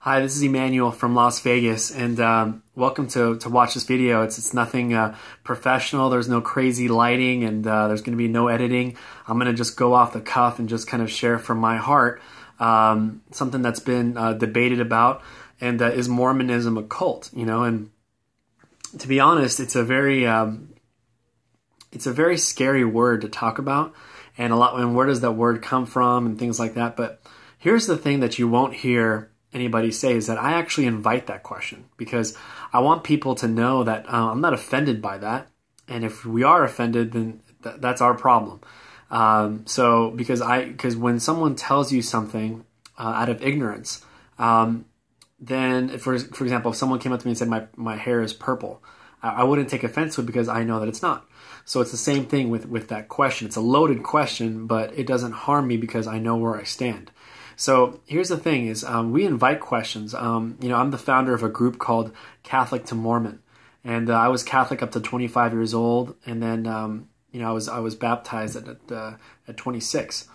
Hi, this is Emmanuel from Las Vegas, and um, welcome to, to watch this video. It's, it's nothing uh, professional. There's no crazy lighting, and uh, there's going to be no editing. I'm going to just go off the cuff and just kind of share from my heart um, something that's been uh, debated about, and uh, is Mormonism a cult? You know, and to be honest, it's a very um, it's a very scary word to talk about, and a lot. And where does that word come from, and things like that. But here's the thing that you won't hear anybody say is that I actually invite that question because I want people to know that uh, I'm not offended by that. And if we are offended, then th- that's our problem. Um, so because I because when someone tells you something uh, out of ignorance, um, then if, for for example, if someone came up to me and said my my hair is purple, I, I wouldn't take offense to it because I know that it's not. So it's the same thing with with that question. It's a loaded question, but it doesn't harm me because I know where I stand. So here's the thing: is um, we invite questions. Um, you know, I'm the founder of a group called Catholic to Mormon, and uh, I was Catholic up to 25 years old, and then um, you know I was I was baptized at at, uh, at 26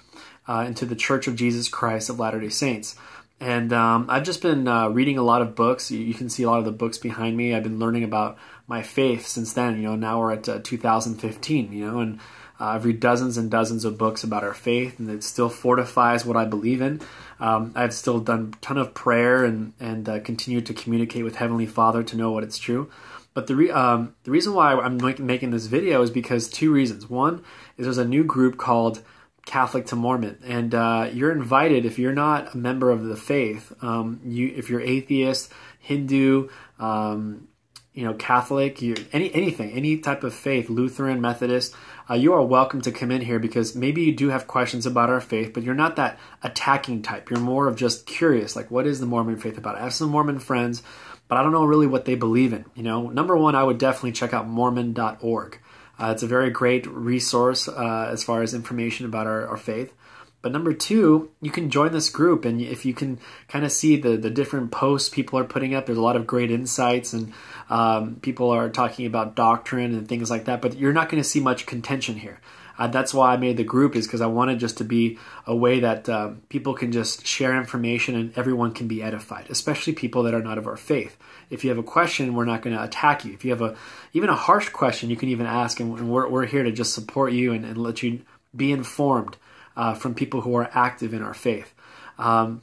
uh, into the Church of Jesus Christ of Latter Day Saints. And um, I've just been uh, reading a lot of books. You, you can see a lot of the books behind me. I've been learning about my faith since then. You know, now we're at uh, 2015. You know, and uh, I've read dozens and dozens of books about our faith, and it still fortifies what I believe in. Um, I've still done a ton of prayer and and uh, continued to communicate with Heavenly Father to know what it's true. But the re- um, the reason why I'm making this video is because two reasons. One is there's a new group called Catholic to Mormon, and uh, you're invited if you're not a member of the faith. Um, you if you're atheist, Hindu, um, you know, Catholic, you any anything, any type of faith, Lutheran, Methodist uh, you are welcome to come in here because maybe you do have questions about our faith, but you're not that attacking type. You're more of just curious, like, what is the Mormon faith about? I have some Mormon friends, but I don't know really what they believe in. You know, number one, I would definitely check out Mormon.org. Uh, it's a very great resource uh, as far as information about our, our faith. But number two, you can join this group, and if you can kind of see the the different posts people are putting up, there's a lot of great insights, and um, people are talking about doctrine and things like that. But you're not going to see much contention here. Uh, that's why I made the group is because I wanted just to be a way that uh, people can just share information and everyone can be edified, especially people that are not of our faith. If you have a question, we're not going to attack you. If you have a even a harsh question, you can even ask, and, we're, we're here to just support you and, and let you be informed uh, from people who are active in our faith. Um,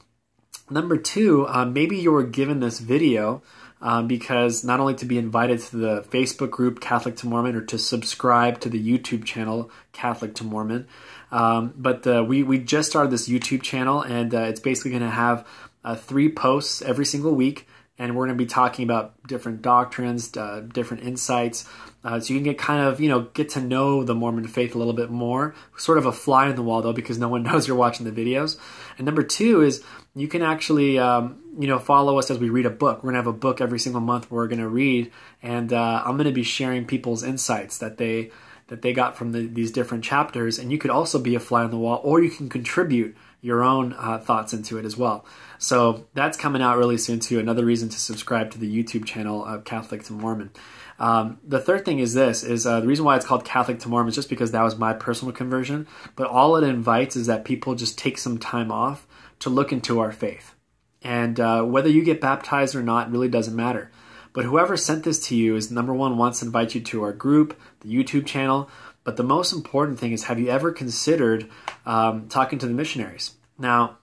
number two, uh, maybe you were given this video um, because not only to be invited to the Facebook group Catholic to Mormon or to subscribe to the YouTube channel Catholic to Mormon, um, but uh, we we just started this YouTube channel and uh, it's basically going to have uh, three posts every single week and we're going to be talking about different doctrines, uh, different insights. Uh, so you can get kind of, you know, get to know the Mormon faith a little bit more. Sort of a fly in the wall though, because no one knows you're watching the videos. And number two is you can actually, um, you know, follow us as we read a book. We're gonna have a book every single month we're gonna read, and uh, I'm gonna be sharing people's insights that they that they got from the, these different chapters. And you could also be a fly on the wall, or you can contribute your own uh, thoughts into it as well. So that's coming out really soon, too. Another reason to subscribe to the YouTube channel of Catholic to Mormon. Um, the third thing is this: is uh, the reason why it's called Catholic to Mormon is just because that was my personal conversion. But all it invites is that people just take some time off to look into our faith, and uh, whether you get baptized or not really doesn't matter. But whoever sent this to you is number one, wants to invite you to our group, the YouTube channel. But the most important thing is have you ever considered um, talking to the missionaries? Now,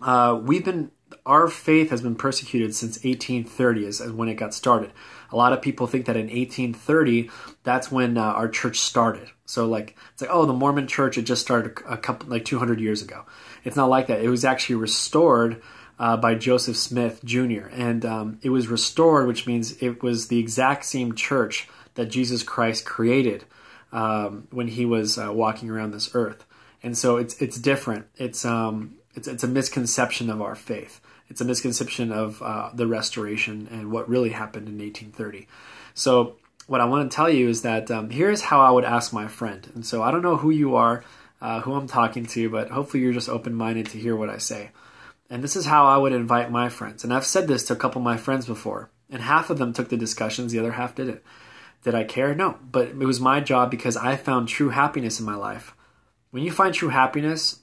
uh, we've been our faith has been persecuted since 1830 is, when it got started. A lot of people think that in 1830, that's when uh, our church started. So like, it's like, oh, the Mormon church, it just started a couple, like 200 years ago. It's not like that. It was actually restored uh, by Joseph Smith Jr. And um, it was restored, which means it was the exact same church that Jesus Christ created um, when he was uh, walking around this earth. And so it's it's different. It's um it's it's a misconception of our faith. It's a misconception of uh, the restoration and what really happened in 1830. So what I want to tell you is that um, here's how I would ask my friend. And so I don't know who you are, uh, who I'm talking to, but hopefully you're just open minded to hear what I say. And this is how I would invite my friends. And I've said this to a couple of my friends before, and half of them took the discussions, the other half didn't. Did I care? No. But it was my job because I found true happiness in my life. When you find true happiness,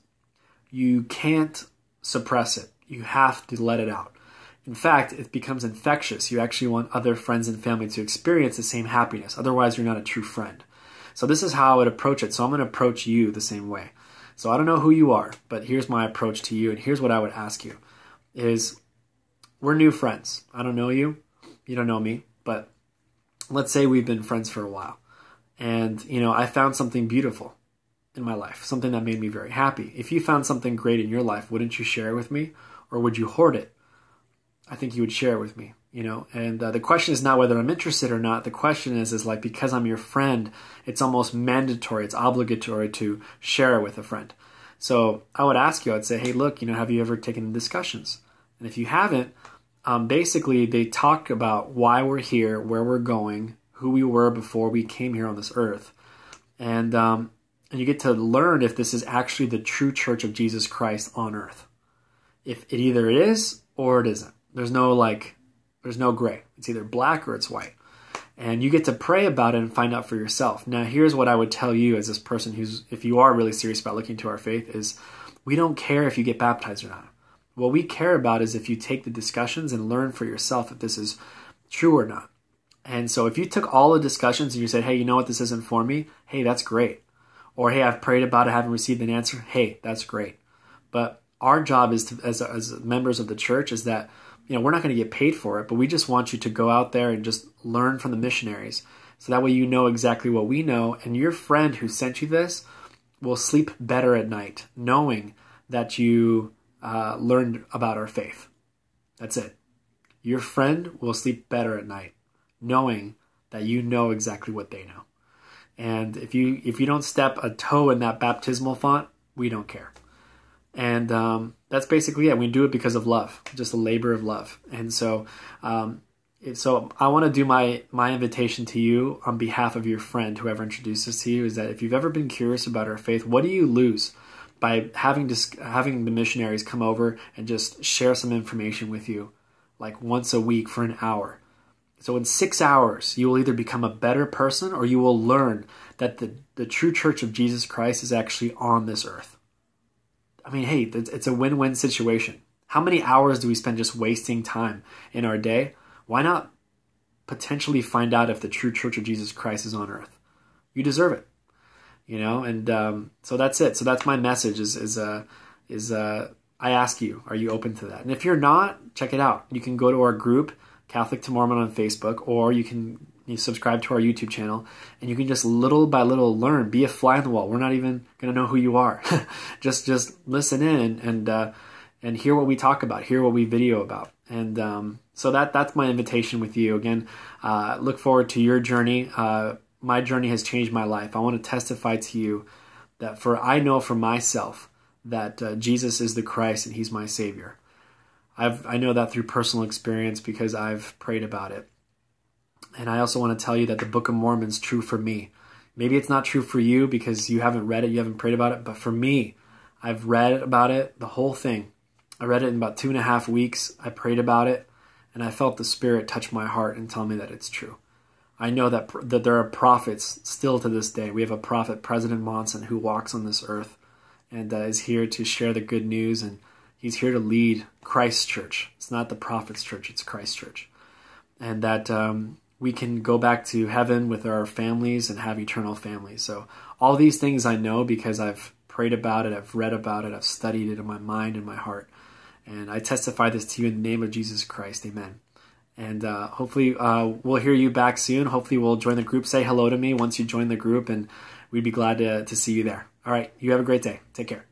you can't suppress it, you have to let it out. In fact, it becomes infectious. You actually want other friends and family to experience the same happiness. Otherwise, you're not a true friend. So, this is how I would approach it. So, I'm going to approach you the same way. So I don't know who you are, but here's my approach to you, and here's what I would ask you is we're new friends. I don't know you, you don't know me, but let's say we've been friends for a while. And, you know, I found something beautiful in my life, something that made me very happy. If you found something great in your life, wouldn't you share it with me? Or would you hoard it? I think you would share it with me you know and uh, the question is not whether i'm interested or not the question is is like because i'm your friend it's almost mandatory it's obligatory to share with a friend so i would ask you i'd say hey look you know have you ever taken discussions and if you haven't um, basically they talk about why we're here where we're going who we were before we came here on this earth and um, and you get to learn if this is actually the true church of jesus christ on earth if it either is or it isn't there's no like there's no gray. It's either black or it's white. And you get to pray about it and find out for yourself. Now, here's what I would tell you as this person who's, if you are really serious about looking to our faith, is we don't care if you get baptized or not. What we care about is if you take the discussions and learn for yourself if this is true or not. And so if you took all the discussions and you said, hey, you know what, this isn't for me, hey, that's great. Or hey, I've prayed about it, haven't received an answer, hey, that's great. But our job is to, as, as members of the church is that you know, we're not going to get paid for it, but we just want you to go out there and just learn from the missionaries. So that way you know exactly what we know, and your friend who sent you this will sleep better at night knowing that you uh, learned about our faith. That's it. Your friend will sleep better at night knowing that you know exactly what they know. And if you if you don't step a toe in that baptismal font, we don't care. And um, that's basically it. We do it because of love, just a labor of love. And so, um, so I want to do my my invitation to you on behalf of your friend, whoever introduces to you, is that if you've ever been curious about our faith, what do you lose? by having dis- having the missionaries come over and just share some information with you like once a week for an hour. So in 6 hours you will either become a better person or you will learn that the the true church of Jesus Christ is actually on this earth. I mean, hey, it's a win win situation. How many hours do we spend just wasting time in our day? Why not potentially find out if the true Church of Jesus Christ is on earth? You deserve it, you know. And um, so that's it. So that's my message. Is is uh, is uh, I ask you, are you open to that? And if you're not, check it out. You can go to our group, Catholic to Mormon on Facebook, or you can you subscribe to our YouTube channel, and you can just little by little learn. Be a fly on the wall. We're not even gonna know who you are. just just listen in and uh, and hear what we talk about. Hear what we video about. And um, so that that's my invitation with you. Again, uh, look forward to your journey. Uh, my journey has changed my life. I want to testify to you that for I know for myself that uh, Jesus is the Christ and He's my Savior. I've I know that through personal experience because I've prayed about it and I also want to tell you that the Book of Mormon's true for me. Maybe it's not true for you because you haven't read it, you haven't prayed about it, but for me, I've read about it, the whole thing. I read it in about two and a half weeks. I prayed about it, and I felt the Spirit touch my heart and tell me that it's true. I know that, that there are prophets still to this day. We have a prophet, President Monson, who walks on this earth and uh, is here to share the good news, and he's here to lead Christ's church. It's not the prophet's church, it's Christ's church. And that um, we can go back to heaven with our families and have eternal families. So, all these things I know because I've prayed about it, I've read about it, I've studied it in my mind and my heart. And I testify this to you in the name of Jesus Christ. Amen. And uh, hopefully, uh, we'll hear you back soon. Hopefully, we'll join the group. Say hello to me once you join the group, and we'd be glad to, to see you there. All right. You have a great day. Take care.